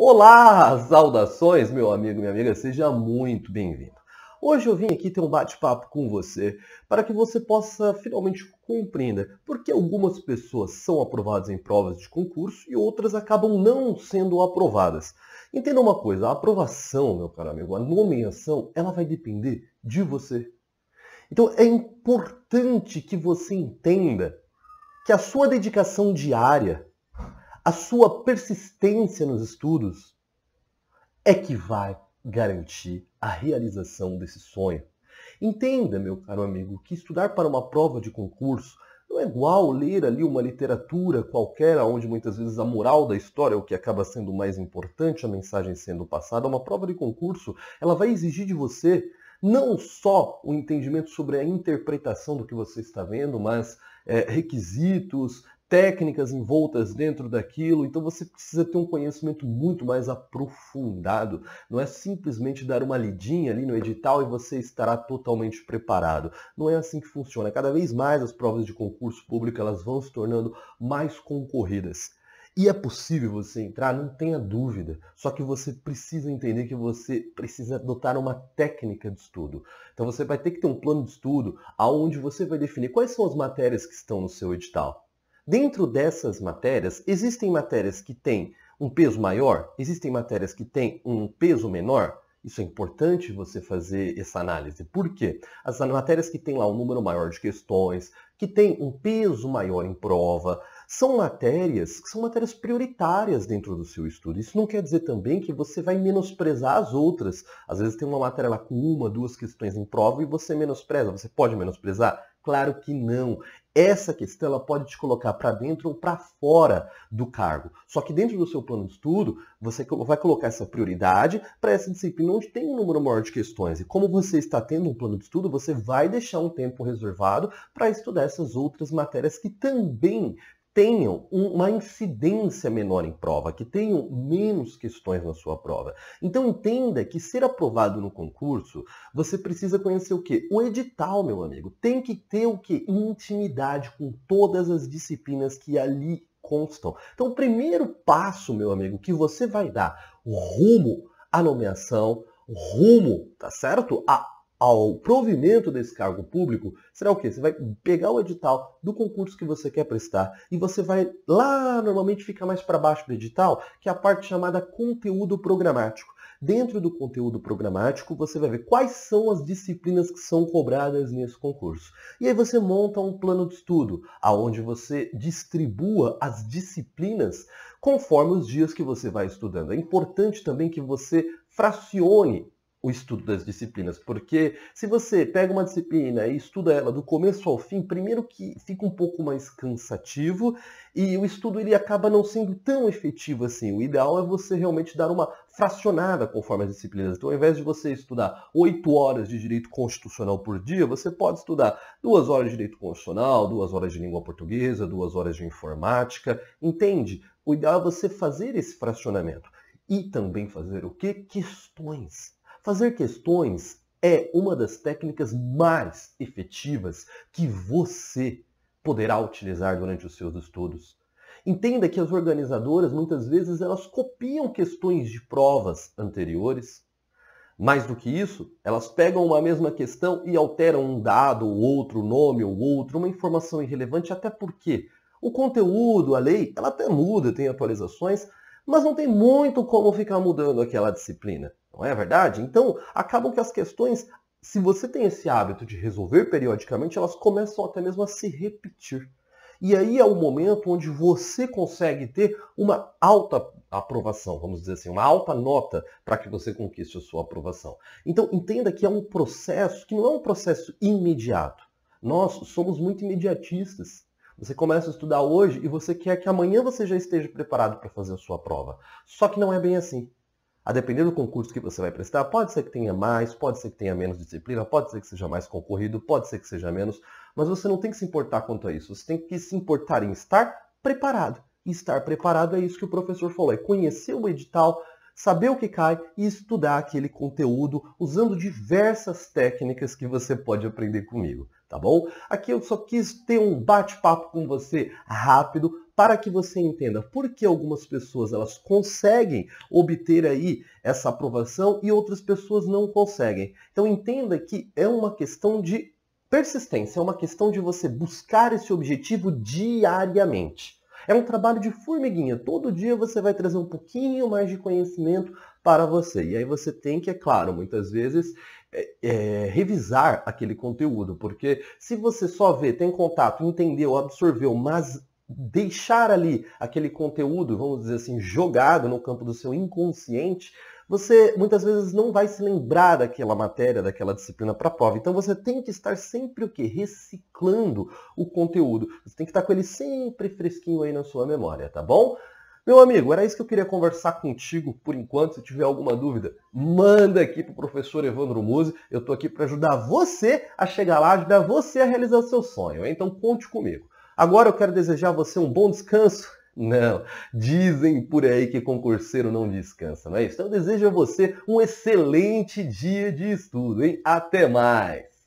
Olá, saudações, meu amigo, minha amiga, seja muito bem-vindo. Hoje eu vim aqui ter um bate-papo com você para que você possa finalmente compreender por que algumas pessoas são aprovadas em provas de concurso e outras acabam não sendo aprovadas. Entenda uma coisa, a aprovação, meu caro amigo, a nomeação, ela vai depender de você. Então é importante que você entenda que a sua dedicação diária a sua persistência nos estudos é que vai garantir a realização desse sonho. Entenda, meu caro amigo, que estudar para uma prova de concurso não é igual ler ali uma literatura qualquer, onde muitas vezes a moral da história é o que acaba sendo mais importante, a mensagem sendo passada. Uma prova de concurso, ela vai exigir de você não só o entendimento sobre a interpretação do que você está vendo, mas é, requisitos, técnicas envoltas dentro daquilo, então você precisa ter um conhecimento muito mais aprofundado. Não é simplesmente dar uma lidinha ali no edital e você estará totalmente preparado. Não é assim que funciona. Cada vez mais as provas de concurso público elas vão se tornando mais concorridas. E é possível você entrar, não tenha dúvida. Só que você precisa entender que você precisa adotar uma técnica de estudo. Então você vai ter que ter um plano de estudo aonde você vai definir quais são as matérias que estão no seu edital Dentro dessas matérias, existem matérias que têm um peso maior, existem matérias que têm um peso menor. Isso é importante você fazer essa análise. Por quê? As matérias que têm lá um número maior de questões, que têm um peso maior em prova, são matérias que são matérias prioritárias dentro do seu estudo. Isso não quer dizer também que você vai menosprezar as outras. Às vezes tem uma matéria lá com uma, duas questões em prova e você menospreza. Você pode menosprezar? Claro que não. Essa questão ela pode te colocar para dentro ou para fora do cargo. Só que dentro do seu plano de estudo, você vai colocar essa prioridade para essa disciplina onde tem um número maior de questões. E como você está tendo um plano de estudo, você vai deixar um tempo reservado para estudar essas outras matérias que também tenham uma incidência menor em prova, que tenham menos questões na sua prova. Então entenda que ser aprovado no concurso, você precisa conhecer o quê? O edital, meu amigo. Tem que ter o quê? Intimidade com todas as disciplinas que ali constam. Então o primeiro passo, meu amigo, que você vai dar rumo à nomeação, rumo, tá certo? A ao provimento desse cargo público será o quê? Você vai pegar o edital do concurso que você quer prestar e você vai lá, normalmente fica mais para baixo do edital, que é a parte chamada conteúdo programático. Dentro do conteúdo programático, você vai ver quais são as disciplinas que são cobradas nesse concurso. E aí você monta um plano de estudo, aonde você distribua as disciplinas conforme os dias que você vai estudando. É importante também que você fracione o estudo das disciplinas, porque se você pega uma disciplina e estuda ela do começo ao fim, primeiro que fica um pouco mais cansativo e o estudo ele acaba não sendo tão efetivo assim. O ideal é você realmente dar uma fracionada conforme as disciplinas. Então, ao invés de você estudar oito horas de direito constitucional por dia, você pode estudar duas horas de direito constitucional, duas horas de língua portuguesa, duas horas de informática, entende? O ideal é você fazer esse fracionamento e também fazer o quê? Questões Fazer questões é uma das técnicas mais efetivas que você poderá utilizar durante os seus estudos. Entenda que as organizadoras muitas vezes elas copiam questões de provas anteriores. Mais do que isso, elas pegam uma mesma questão e alteram um dado, outro nome ou outro, uma informação irrelevante, até porque o conteúdo, a lei, ela até muda, tem atualizações, mas não tem muito como ficar mudando aquela disciplina. Não é verdade? Então, acabam que as questões, se você tem esse hábito de resolver periodicamente, elas começam até mesmo a se repetir. E aí é o momento onde você consegue ter uma alta aprovação, vamos dizer assim, uma alta nota para que você conquiste a sua aprovação. Então entenda que é um processo que não é um processo imediato. Nós somos muito imediatistas. Você começa a estudar hoje e você quer que amanhã você já esteja preparado para fazer a sua prova. Só que não é bem assim. A depender do concurso que você vai prestar, pode ser que tenha mais, pode ser que tenha menos disciplina, pode ser que seja mais concorrido, pode ser que seja menos, mas você não tem que se importar quanto a isso. Você tem que se importar em estar preparado. E estar preparado é isso que o professor falou, é conhecer o edital, saber o que cai e estudar aquele conteúdo usando diversas técnicas que você pode aprender comigo, tá bom? Aqui eu só quis ter um bate-papo com você rápido para que você entenda por que algumas pessoas elas conseguem obter aí essa aprovação e outras pessoas não conseguem. Então entenda que é uma questão de persistência, é uma questão de você buscar esse objetivo diariamente. É um trabalho de formiguinha. Todo dia você vai trazer um pouquinho mais de conhecimento para você. E aí você tem que, é claro, muitas vezes é, é, revisar aquele conteúdo, porque se você só vê, tem contato, entendeu, absorveu, mas deixar ali aquele conteúdo, vamos dizer assim, jogado no campo do seu inconsciente, você muitas vezes não vai se lembrar daquela matéria, daquela disciplina para a prova. Então você tem que estar sempre o quê? Reciclando o conteúdo. Você tem que estar com ele sempre fresquinho aí na sua memória, tá bom? Meu amigo, era isso que eu queria conversar contigo por enquanto. Se tiver alguma dúvida, manda aqui para o professor Evandro Muse. Eu estou aqui para ajudar você a chegar lá, ajudar você a realizar o seu sonho. Então conte comigo. Agora eu quero desejar a você um bom descanso. Não, dizem por aí que concurseiro não descansa, não é isso? Então eu desejo a você um excelente dia de estudo, hein? Até mais!